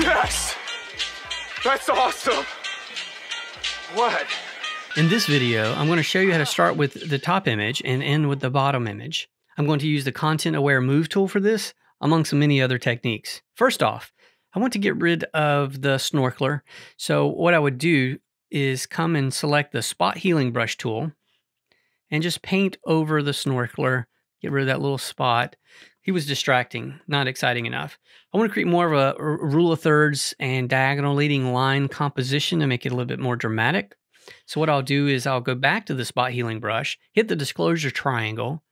Yes! That's awesome! What? In this video, I'm going to show you how to start with the top image and end with the bottom image. I'm going to use the Content Aware Move tool for this, among many other techniques. First off, I want to get rid of the snorkeler. So what I would do is come and select the Spot Healing Brush tool and just paint over the snorkeler get rid of that little spot. He was distracting, not exciting enough. I want to create more of a, rule of thirds and diagonal leading line composition to make it a little bit more dramatic. So what I'll do is I'll go back to the spot healing brush, hit the disclosure triangle,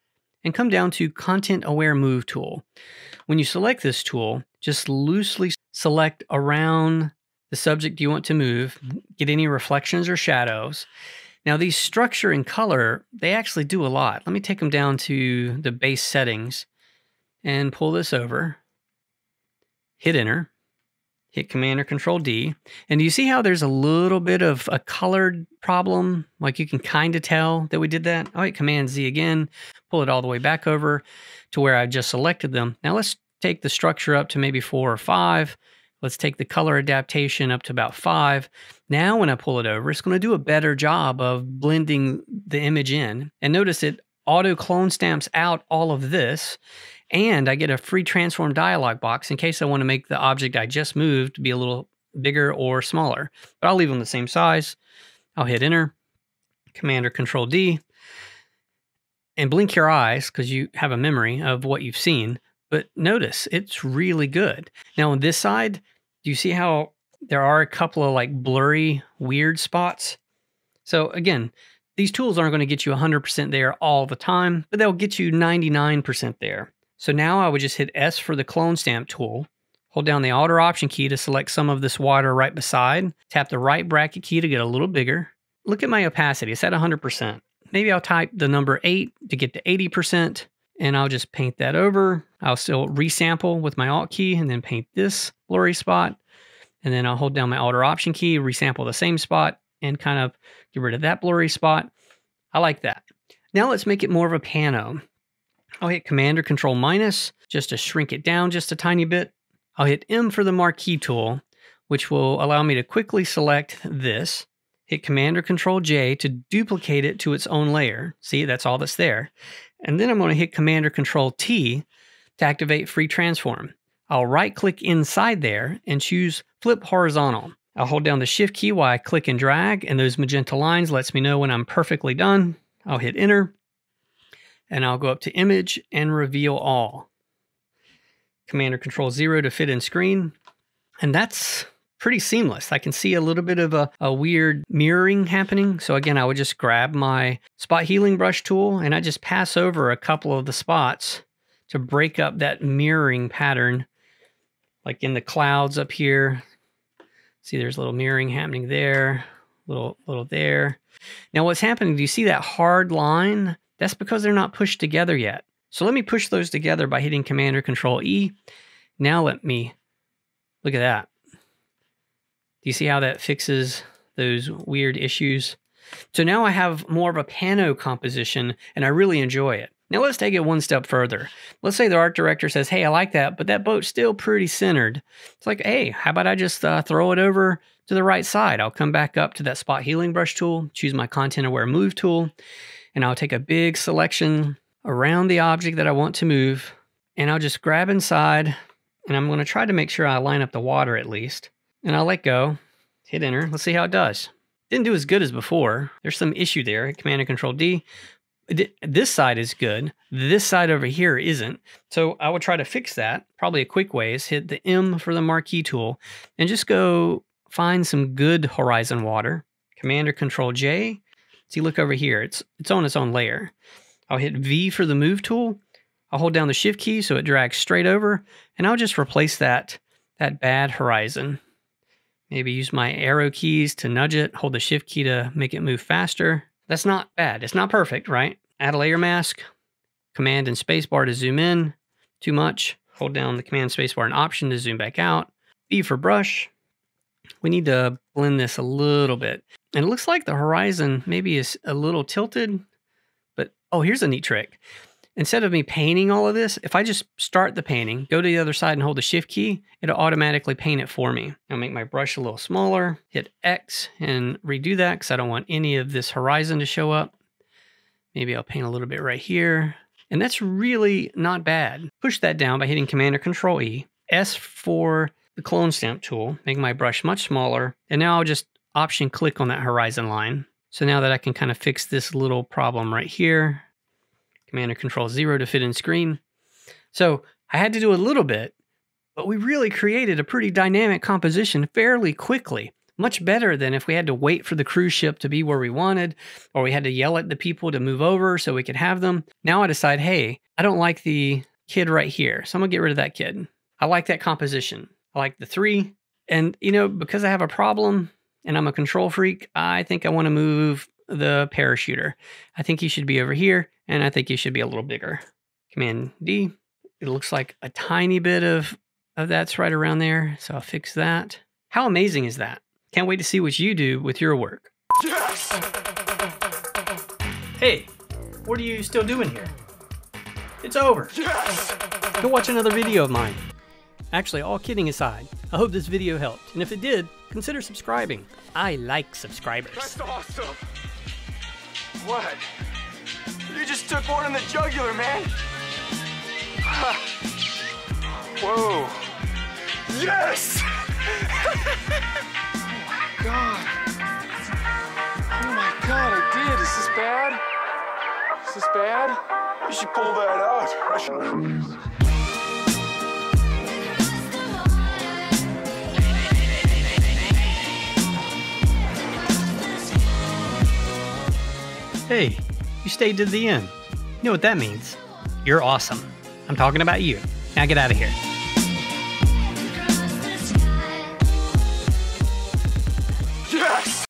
and come down to content aware move tool. When you select this tool, just loosely select around the subject you want to move, get any reflections or shadows, now these structure and color, they actually do a lot. Let me take them down to the base settings and pull this over, hit enter, hit command or control D. And you see how there's a little bit of a colored problem? Like you can kind of tell that we did that. All right, command Z again, pull it all the way back over to where I just selected them. Now let's take the structure up to maybe four or five Let's take the color adaptation up to about five. Now when I pull it over, it's going to do a better job of blending the image in. And notice it auto clone stamps out all of this. And I get a free transform dialog box in case I want to make the object I just moved be a little bigger or smaller. But I'll leave them the same size. I'll hit enter, command or control D, and blink your eyes because you have a memory of what you've seen. But notice it's really good. Now on this side, do you see how there are a couple of like blurry, weird spots? So again, these tools aren't going to get you 100% there all the time, but they'll get you 99% there. So now I would just hit S for the clone stamp tool, hold down the Alt or Option key to select some of this water right beside, tap the right bracket key to get a little bigger. Look at my opacity, it's at 100%. Maybe I'll type the number 8 to get to 80% and I'll just paint that over. I'll still resample with my Alt key and then paint this blurry spot. And then I'll hold down my Alt or Option key, resample the same spot, and kind of get rid of that blurry spot. I like that. Now let's make it more of a pano. I'll hit Command or Control minus just to shrink it down just a tiny bit. I'll hit M for the Marquee tool, which will allow me to quickly select this hit Command or Control J to duplicate it to its own layer. See, that's all that's there. And then I'm going to hit Command or Control T to activate Free Transform. I'll right click inside there and choose Flip Horizontal. I'll hold down the Shift key while I click and drag, and those magenta lines lets me know when I'm perfectly done. I'll hit Enter, and I'll go up to Image and Reveal All. Command or Control 0 to fit in screen. And that's pretty seamless. I can see a little bit of a, a weird mirroring happening. So again, I would just grab my spot healing brush tool and I just pass over a couple of the spots to break up that mirroring pattern. Like in the clouds up here, see there's a little mirroring happening there, little, little there. Now what's happening, do you see that hard line? That's because they're not pushed together yet. So let me push those together by hitting Command or Control E. Now let me, look at that. Do you see how that fixes those weird issues? So now I have more of a pano composition and I really enjoy it. Now let's take it one step further. Let's say the art director says, hey, I like that, but that boat's still pretty centered. It's like, hey, how about I just uh, throw it over to the right side? I'll come back up to that spot healing brush tool, choose my content aware move tool, and I'll take a big selection around the object that I want to move, and I'll just grab inside, and I'm gonna try to make sure I line up the water at least and I'll let go, hit enter. Let's see how it does. Didn't do as good as before. There's some issue there. Command and Control D. This side is good. This side over here isn't. So I would try to fix that. Probably a quick way is hit the M for the marquee tool and just go find some good horizon water. Command or Control J. See, look over here. It's it's on its own layer. I'll hit V for the move tool. I'll hold down the shift key so it drags straight over, and I'll just replace that that bad horizon Maybe use my arrow keys to nudge it, hold the shift key to make it move faster. That's not bad. It's not perfect, right? Add a layer mask, command and spacebar to zoom in too much. Hold down the command spacebar and option to zoom back out. B for brush. We need to blend this a little bit. And it looks like the horizon maybe is a little tilted, but oh, here's a neat trick instead of me painting all of this, if I just start the painting, go to the other side and hold the shift key, it'll automatically paint it for me. I'll make my brush a little smaller, hit X and redo that because I don't want any of this horizon to show up. Maybe I'll paint a little bit right here. And that's really not bad. Push that down by hitting Command or Control E. S for the clone stamp tool, Make my brush much smaller. And now I'll just option click on that horizon line. So now that I can kind of fix this little problem right here, Command Control 0 to fit in screen. So I had to do a little bit, but we really created a pretty dynamic composition fairly quickly. Much better than if we had to wait for the cruise ship to be where we wanted, or we had to yell at the people to move over so we could have them. Now I decide, hey, I don't like the kid right here, so I'm gonna get rid of that kid. I like that composition. I like the three. And, you know, because I have a problem and I'm a control freak, I think I want to move the parachuter. I think he should be over here. And I think you should be a little bigger. Command D. It looks like a tiny bit of, of that's right around there. So I'll fix that. How amazing is that? Can't wait to see what you do with your work. Yes! Hey, what are you still doing here? It's over. Yes! Go watch another video of mine. Actually, all kidding aside, I hope this video helped. And if it did, consider subscribing. I like subscribers. That's awesome. What? You just took one in the jugular, man. Whoa. Yes! oh my god. Oh my god, I did. Is this bad? Is this bad? You should pull that out. I should. Hey, you stayed to the end. You know what that means. You're awesome. I'm talking about you. Now get out of here.